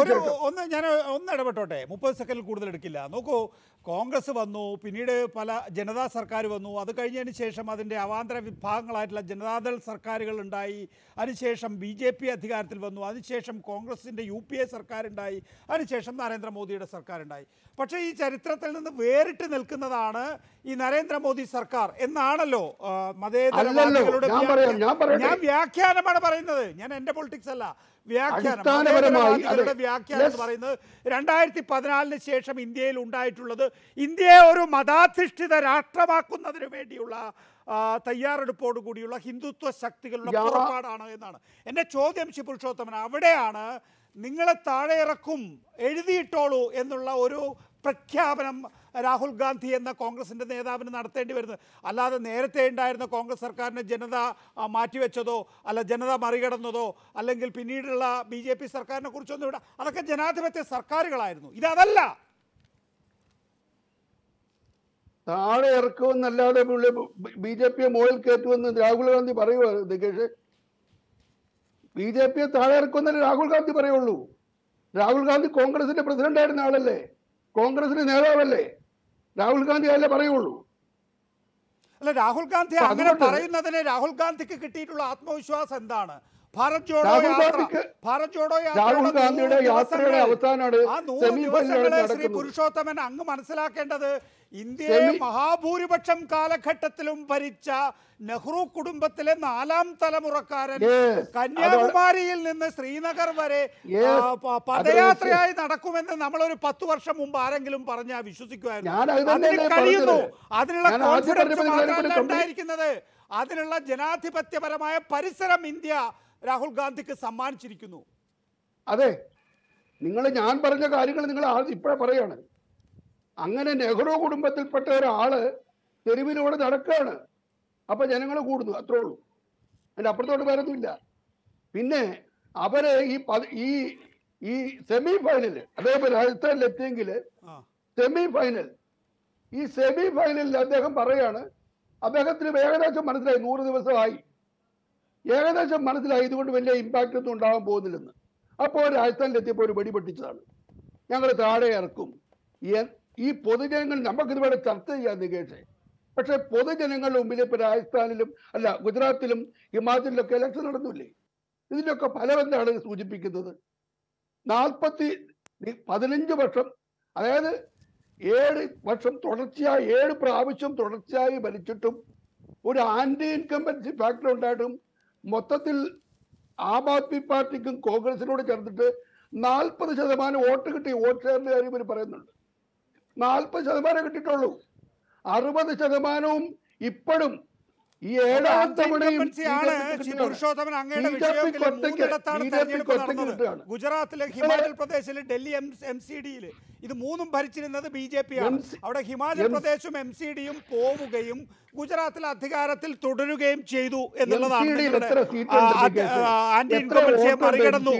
ഒരു ഒന്ന് ഞാൻ ഒന്ന് ഇടപെട്ടോട്ടെ മുപ്പത് സെക്കൻഡിൽ കൂടുതൽ എടുക്കില്ല നോക്കൂ കോൺഗ്രസ് വന്നു പിന്നീട് പല ജനതാ സർക്കാർ വന്നു അത് കഴിഞ്ഞതിന് ശേഷം അതിൻ്റെ അവാന്തര വിഭാഗങ്ങളായിട്ടുള്ള ജനതാദൾ സർക്കാരുകൾ ഉണ്ടായി അതിനുശേഷം ബി ജെ പി അധികാരത്തിൽ വന്നു അതിനുശേഷം കോൺഗ്രസിൻ്റെ യു പി എ സർക്കാരുണ്ടായി അതിനുശേഷം നരേന്ദ്രമോദിയുടെ സർക്കാരുണ്ടായി പക്ഷേ ഈ ചരിത്രത്തിൽ നിന്ന് വേറിട്ട് നിൽക്കുന്നതാണ് ഈ നരേന്ദ്രമോദി സർക്കാർ എന്നാണല്ലോ മതേതരങ്ങളുടെ ഞാൻ വ്യാഖ്യാനമാണ് പറയുന്നത് ഞാൻ എൻ്റെ പൊളിറ്റിക്സ് അല്ല വ്യാഖ്യാനം വ്യാഖ്യാനം എന്ന് പറയുന്നത് രണ്ടായിരത്തി പതിനാലിന് ശേഷം ഇന്ത്യയിൽ ഉണ്ടായിട്ടുള്ളത് ഇന്ത്യയെ ഒരു മതാധിഷ്ഠിത രാഷ്ട്രമാക്കുന്നതിന് വേണ്ടിയുള്ള തയ്യാറെടുപ്പോട് കൂടിയുള്ള ഹിന്ദുത്വ ശക്തികളുടെ പുറപ്പാടാണ് എന്നാണ് എൻ്റെ ചോദ്യം ശ്രീ പുരുഷോത്തമൻ അവിടെയാണ് നിങ്ങളെ താഴെ ഇറക്കും എഴുതിയിട്ടോളൂ എന്നുള്ള ഒരു പ്രഖ്യാപനം രാഹുൽ ഗാന്ധി എന്ന കോൺഗ്രസിൻ്റെ നേതാവിന് നടത്തേണ്ടി വരുന്നത് അല്ലാതെ നേരത്തെ ഉണ്ടായിരുന്ന കോൺഗ്രസ് സർക്കാരിനെ ജനത മാറ്റിവെച്ചതോ അല്ല ജനത മറികടന്നതോ അല്ലെങ്കിൽ പിന്നീടുള്ള ബി ജെ പി സർക്കാരിനെ കുറിച്ചൊന്നും ഇവിടെ അതൊക്കെ ജനാധിപത്യ സർക്കാരുകളായിരുന്നു ഇതല്ല താഴെ ഇറക്കുമെന്നല്ലാതെ ബി ജെ പിയെ മോയിൽ കയറ്റുമെന്ന് രാഹുൽ ഗാന്ധി പറയുവാണ് ബി ജെ പിയെ താഴെ ഇറക്കുമെന്നല്ലേ രാഹുൽ ഗാന്ധി പറയുള്ളൂ രാഹുൽ ഗാന്ധി കോൺഗ്രസിന്റെ പ്രസിഡന്റ് ആയിരുന്ന ആളല്ലേ കോൺഗ്രസിന് നേതാവല്ലേ രാഹുൽ ഗാന്ധി അല്ലേ പറയുള്ളൂ അല്ല രാഹുൽ ഗാന്ധി അങ്ങനെ പറയുന്നതിന് രാഹുൽ ഗാന്ധിക്ക് കിട്ടിയിട്ടുള്ള ആത്മവിശ്വാസം എന്താണ് ഭാരത് ജോഡോ യാത്രയുടെ അവസാനമാണ് ശ്രീ പുരുഷോത്തമൻ അങ്ങ് മനസ്സിലാക്കേണ്ടത് ഇന്ത്യയെ മഹാഭൂരിപക്ഷം കാലഘട്ടത്തിലും ഭരിച്ച നെഹ്റു കുടുംബത്തിലെ നാലാം തലമുറക്കാരൻ കന്യാകുമാരിയിൽ നിന്ന് ശ്രീനഗർ വരെ പദയാത്രയായി നടക്കുമെന്ന് നമ്മൾ ഒരു പത്ത് വർഷം മുമ്പ് ആരെങ്കിലും പറഞ്ഞാൽ വിശ്വസിക്കുമായിരുന്നു അതിനുള്ള കോൺഫിഡൻസ് മാത്രമല്ല ഉണ്ടായിരിക്കുന്നത് അതിനുള്ള ജനാധിപത്യപരമായ പരിസരം ഇന്ത്യ രാഹുൽ ഗാന്ധിക്ക് സമ്മാനിച്ചിരിക്കുന്നു അതെ നിങ്ങൾ ഞാൻ പറഞ്ഞ കാര്യങ്ങൾ നിങ്ങൾ ഇപ്പോഴേ പറയാണ് അങ്ങനെ നെഹ്റു കുടുംബത്തിൽപ്പെട്ട ഒരാള് തെരുവിലൂടെ നടക്കുകയാണ് അപ്പൊ ജനങ്ങൾ കൂടുന്നു അത്രേ ഉള്ളൂ അതിൻ്റെ അപ്പുറത്തോട്ട് വേറൊന്നുമില്ല പിന്നെ അവര് ഈ ഈ ഈ സെമി ഫൈനൽ അതേപോലെ രാജസ്ഥാനിൽ എത്തിയെങ്കിൽ സെമി ഫൈനൽ ഈ സെമി ഫൈനലിൽ അദ്ദേഹം പറയാണ് അദ്ദേഹത്തിന് വേഗനാശം മനസ്സിലായി നൂറ് ദിവസമായി ഏകദേശം മനസ്സിലായി ഇതുകൊണ്ട് വലിയ ഇമ്പാക്റ്റ് ഒന്നും ഉണ്ടാവാൻ പോകുന്നില്ലെന്ന് അപ്പോൾ രാജസ്ഥാനിലെത്തിയപ്പോൾ ഒരു വെടി പൊട്ടിച്ചതാണ് ഞങ്ങൾ താഴെ ഇറക്കും ഈ പൊതുജനങ്ങൾ നമുക്കിതുവരെ ചർച്ച ചെയ്യാൻ നികേഷേ പക്ഷെ പൊതുജനങ്ങളുടെ മുമ്പിൽ ഇപ്പൊ രാജസ്ഥാനിലും അല്ല ഗുജറാത്തിലും ഹിമാചലിലൊക്കെ ഇലക്ഷൻ നടന്നില്ലേ ഇതിൻ്റെയൊക്കെ ഫലം എന്താണ് സൂചിപ്പിക്കുന്നത് നാൽപ്പത്തി പതിനഞ്ച് വർഷം അതായത് ഏഴ് വർഷം തുടർച്ചയായി ഏഴ് പ്രാവശ്യം തുടർച്ചയായി ഭരിച്ചിട്ടും ഒരു ആന്റി ഇൻകംബൻസി ഫാക്ടർ ഉണ്ടായിട്ടും മൊത്തത്തിൽ ആം ആദ്മി പാർട്ടിക്കും കോൺഗ്രസിനോട് ചേർത്തിട്ട് നാൽപ്പത് ശതമാനം വോട്ട് കിട്ടി വോട്ട് ഷെയറിന്റെ കാര്യം ഇവർ പറയുന്നുണ്ട് നാൽപ്പത് ശതമാനം കിട്ടിയിട്ടുള്ളൂ അറുപത് ശതമാനവും ഇപ്പോഴും ഈ ഏഴ് ആത്തവണയും ഗുജറാത്തിലെ ഹിമാചൽ പ്രദേശിലെ ഡൽഹി എം സി ഡിയിൽ ഇത് മൂന്നും ഭരിച്ചിരുന്നത് ബി ജെ പി ആണ് അവിടെ ഹിമാചൽ പ്രദേശും എം സി ഡിയും പോവുകയും ഗുജറാത്തിൽ അധികാരത്തിൽ തുടരുകയും ചെയ്തു എന്നുള്ളതാണ് മറികടന്നു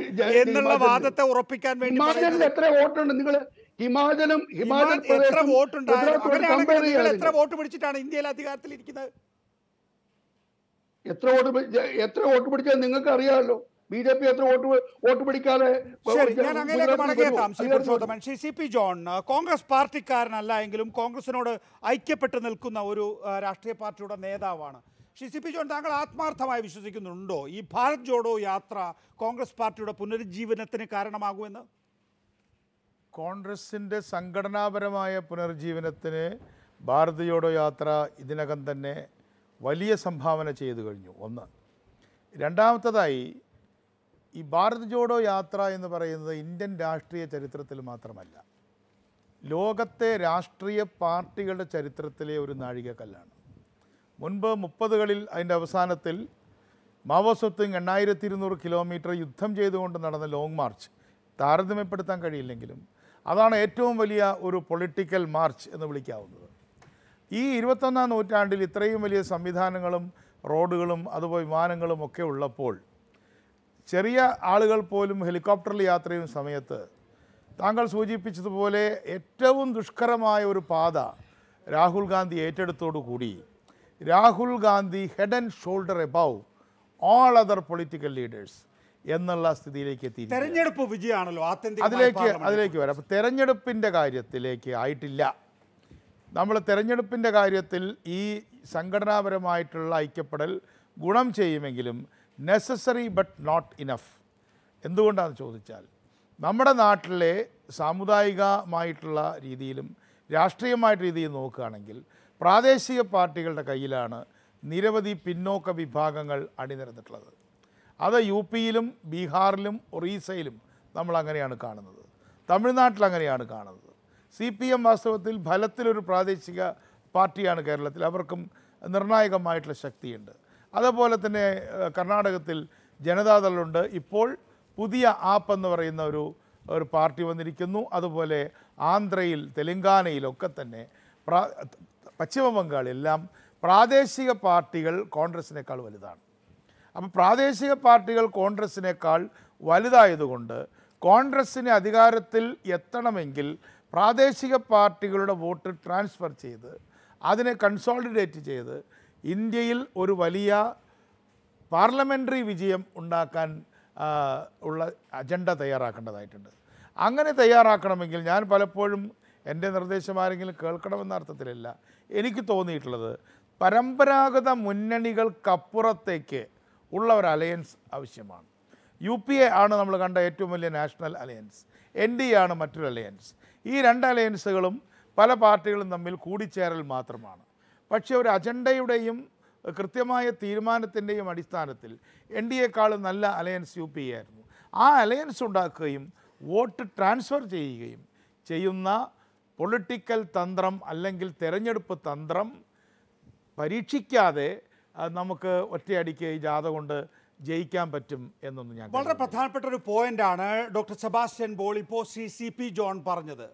എന്നുള്ള വാദത്തെ ഉറപ്പിക്കാൻ വേണ്ടി എത്ര നിങ്ങൾ ഹിമാചലും ഹിമാചൽ എത്ര വോട്ടുണ്ടായിരുന്നു എത്ര വോട്ട് പിടിച്ചിട്ടാണ് ഇന്ത്യയിൽ അധികാരത്തിൽ ഇരിക്കുന്നത് എത്ര വോട്ട് എത്ര വോട്ട് പിടിച്ചാൽ നിങ്ങൾക്ക് അറിയാമല്ലോ ബി ജെ പി എത്ര വോട്ട് വോട്ട് പിടിക്കാതെ ഞാൻ ജോൺ കോൺഗ്രസ് പാർട്ടിക്കാരനല്ല എങ്കിലും കോൺഗ്രസിനോട് ഐക്യപ്പെട്ട് നിൽക്കുന്ന ഒരു രാഷ്ട്രീയ പാർട്ടിയുടെ നേതാവാണ് ശ്രീ ജോൺ താങ്കൾ ആത്മാർത്ഥമായി വിശ്വസിക്കുന്നുണ്ടോ ഈ ഭാരത് ജോഡോ യാത്ര കോൺഗ്രസ് പാർട്ടിയുടെ പുനരുജ്ജീവനത്തിന് കാരണമാകുമെന്ന് കോൺഗ്രസിൻ്റെ സംഘടനാപരമായ പുനർജീവനത്തിന് ഭാരത് ജോഡോ യാത്ര ഇതിനകം തന്നെ വലിയ സംഭാവന ചെയ്തു കഴിഞ്ഞു ഒന്ന് രണ്ടാമത്തതായി ഈ ഭാരത് ജോഡോ യാത്ര എന്ന് പറയുന്നത് ഇന്ത്യൻ രാഷ്ട്രീയ ചരിത്രത്തിൽ മാത്രമല്ല ലോകത്തെ രാഷ്ട്രീയ പാർട്ടികളുടെ ചരിത്രത്തിലെ ഒരു നാഴികക്കല്ലാണ് മുൻപ് മുപ്പതുകളിൽ അതിൻ്റെ അവസാനത്തിൽ മാവോസത്വം എണ്ണായിരത്തി ഇരുന്നൂറ് കിലോമീറ്റർ യുദ്ധം ചെയ്തുകൊണ്ട് നടന്ന ലോങ് മാർച്ച് താരതമ്യപ്പെടുത്താൻ കഴിയില്ലെങ്കിലും അതാണ് ഏറ്റവും വലിയ ഒരു പൊളിറ്റിക്കൽ മാർച്ച് എന്ന് വിളിക്കാവുന്നത് ഈ ഇരുപത്തൊന്നാം നൂറ്റാണ്ടിൽ ഇത്രയും വലിയ സംവിധാനങ്ങളും റോഡുകളും അതുപോലെ വിമാനങ്ങളും ഒക്കെ ഉള്ളപ്പോൾ ചെറിയ ആളുകൾ പോലും ഹെലികോപ്റ്ററിൽ യാത്ര ചെയ്യുന്ന സമയത്ത് താങ്കൾ സൂചിപ്പിച്ചതുപോലെ ഏറ്റവും ദുഷ്കരമായ ഒരു പാത രാഹുൽ ഗാന്ധി ഏറ്റെടുത്തോടുകൂടി Rahul Gandhi head and shoulder above all other political leaders എന്നുള്ള സ്ഥിതിയിലേക്ക് എത്തി തെരഞ്ഞെടുപ്പ് വിജയമാണല്ലോ അതിലേക്ക് അതിലേക്ക് വരാം അപ്പോൾ തെരഞ്ഞെടുപ്പിൻ്റെ കാര്യത്തിലേക്ക് ആയിട്ടില്ല നമ്മൾ തിരഞ്ഞെടുപ്പിൻ്റെ കാര്യത്തിൽ ഈ സംഘടനാപരമായിട്ടുള്ള ഐക്യപ്പെടൽ ഗുണം ചെയ്യുമെങ്കിലും നെസസറി ബട്ട് നോട്ട് ഇനഫ് എന്തുകൊണ്ടാണെന്ന് ചോദിച്ചാൽ നമ്മുടെ നാട്ടിലെ സാമുദായികമായിട്ടുള്ള രീതിയിലും രാഷ്ട്രീയമായിട്ട് രീതിയിൽ നോക്കുകയാണെങ്കിൽ പ്രാദേശിക പാർട്ടികളുടെ കയ്യിലാണ് നിരവധി പിന്നോക്ക വിഭാഗങ്ങൾ അണിനിരന്നിട്ടുള്ളത് അത് യു പിയിലും ബീഹാറിലും ഒറീസയിലും നമ്മൾ അങ്ങനെയാണ് കാണുന്നത് തമിഴ്നാട്ടിൽ അങ്ങനെയാണ് കാണുന്നത് സി പി എം വാസ്തവത്തിൽ ഫലത്തിലൊരു പ്രാദേശിക പാർട്ടിയാണ് കേരളത്തിൽ അവർക്കും നിർണായകമായിട്ടുള്ള ശക്തിയുണ്ട് അതുപോലെ തന്നെ കർണാടകത്തിൽ ജനതാദളുണ്ട് ഇപ്പോൾ പുതിയ ആപ്പ് എന്ന് പറയുന്ന ഒരു ഒരു പാർട്ടി വന്നിരിക്കുന്നു അതുപോലെ ആന്ധ്രയിൽ തെലങ്കാനയിലൊക്കെ തന്നെ പ്രാ പശ്ചിമ പ്രാദേശിക പാർട്ടികൾ കോൺഗ്രസിനേക്കാൾ വലുതാണ് അപ്പോൾ പ്രാദേശിക പാർട്ടികൾ കോൺഗ്രസിനേക്കാൾ വലുതായതുകൊണ്ട് കോൺഗ്രസ്സിന് അധികാരത്തിൽ എത്തണമെങ്കിൽ പ്രാദേശിക പാർട്ടികളുടെ വോട്ട് ട്രാൻസ്ഫർ ചെയ്ത് അതിനെ കൺസോളിഡേറ്റ് ചെയ്ത് ഇന്ത്യയിൽ ഒരു വലിയ പാർലമെൻ്ററി വിജയം ഉണ്ടാക്കാൻ ഉള്ള അജണ്ട തയ്യാറാക്കേണ്ടതായിട്ടുണ്ട് അങ്ങനെ തയ്യാറാക്കണമെങ്കിൽ ഞാൻ പലപ്പോഴും എൻ്റെ നിർദ്ദേശം ആരെങ്കിലും കേൾക്കണമെന്ന അർത്ഥത്തിലല്ല എനിക്ക് തോന്നിയിട്ടുള്ളത് പരമ്പരാഗത മുന്നണികൾക്കപ്പുറത്തേക്ക് ഉള്ള ഒരു അലയൻസ് ആവശ്യമാണ് യു പി എ ആണ് നമ്മൾ കണ്ട ഏറ്റവും വലിയ national alliance N D A ആണ് മറ്റൊരു അലയൻസ് ഈ രണ്ട് അലയൻസുകളും പല പാർട്ടികളും തമ്മിൽ കൂടിച്ചേരൽ മാത്രമാണ് പക്ഷേ ഒരു അജണ്ടയുടെയും കൃത്യമായ തീരുമാനത്തിൻ്റെയും അടിസ്ഥാനത്തിൽ എൻ ഡി എക്കാളും നല്ല അലയൻസ് യു പി എ ആയിരുന്നു ആ അലയൻസ് ഉണ്ടാക്കുകയും വോട്ട് ട്രാൻസ്ഫർ ചെയ്യുകയും ചെയ്യുന്ന പൊളിറ്റിക്കൽ തന്ത്രം അല്ലെങ്കിൽ തെരഞ്ഞെടുപ്പ് തന്ത്രം പരീക്ഷിക്കാതെ നമുക്ക് ഒറ്റയടിക്ക് ഈ ജാഥ കൊണ്ട് ജയിക്കാൻ പറ്റും എന്നൊന്നും ഞാൻ വളരെ പ്രധാനപ്പെട്ട ഒരു പോയിന്റാണ് ഡോക്ടർ സെബാസ്റ്റ്യൻ ബോൾ ഇപ്പോൾ സി സി പി ജോൺ പറഞ്ഞത്